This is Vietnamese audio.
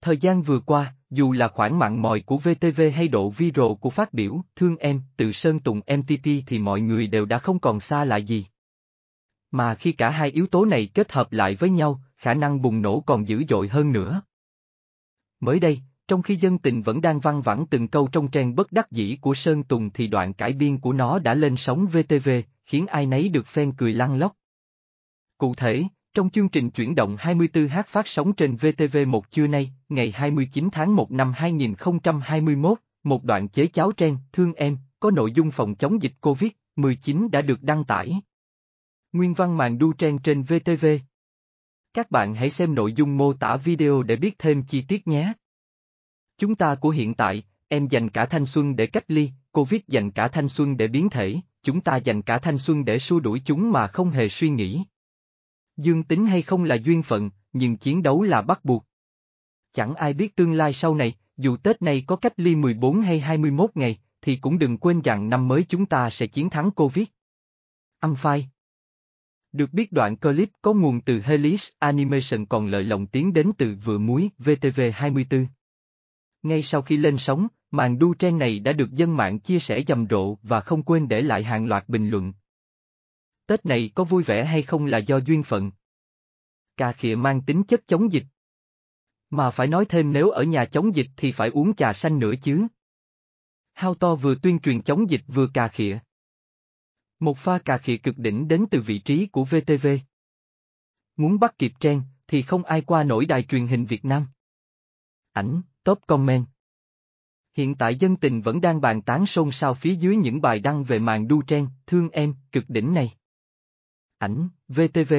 Thời gian vừa qua, dù là khoảng mặn mòi của VTV hay độ viral của phát biểu, thương em, tự sơn tùng MTP thì mọi người đều đã không còn xa lạ gì. Mà khi cả hai yếu tố này kết hợp lại với nhau, khả năng bùng nổ còn dữ dội hơn nữa. Mới đây, trong khi dân tình vẫn đang văng vẳng từng câu trong trang bất đắc dĩ của Sơn Tùng thì đoạn cải biên của nó đã lên sóng VTV, khiến ai nấy được phen cười lăn lóc. Cụ thể, trong chương trình chuyển động 24h phát sóng trên VTV1 trưa nay, ngày 29 tháng 1 năm 2021, một đoạn chế cháo trên Thương Em có nội dung phòng chống dịch COVID-19 đã được đăng tải. Nguyên văn màn đu trang trên VTV. Các bạn hãy xem nội dung mô tả video để biết thêm chi tiết nhé. Chúng ta của hiện tại, em dành cả thanh xuân để cách ly, Covid dành cả thanh xuân để biến thể, chúng ta dành cả thanh xuân để xua đuổi chúng mà không hề suy nghĩ. Dương tính hay không là duyên phận, nhưng chiến đấu là bắt buộc. Chẳng ai biết tương lai sau này, dù Tết này có cách ly 14 hay 21 ngày, thì cũng đừng quên rằng năm mới chúng ta sẽ chiến thắng Covid. Âm phai Được biết đoạn clip có nguồn từ Helix Animation còn lợi lộng tiếng đến từ vừa muối VTV24. Ngay sau khi lên sóng, màn đu trend này đã được dân mạng chia sẻ dầm rộ và không quên để lại hàng loạt bình luận. Tết này có vui vẻ hay không là do duyên phận. Cà khịa mang tính chất chống dịch. Mà phải nói thêm nếu ở nhà chống dịch thì phải uống trà xanh nữa chứ. Hao to vừa tuyên truyền chống dịch vừa cà khịa. Một pha cà khịa cực đỉnh đến từ vị trí của VTV. Muốn bắt kịp trang, thì không ai qua nổi đài truyền hình Việt Nam. Ảnh, top comment. Hiện tại dân tình vẫn đang bàn tán xôn xao phía dưới những bài đăng về màn đu trang, thương em, cực đỉnh này. Ảnh, VTV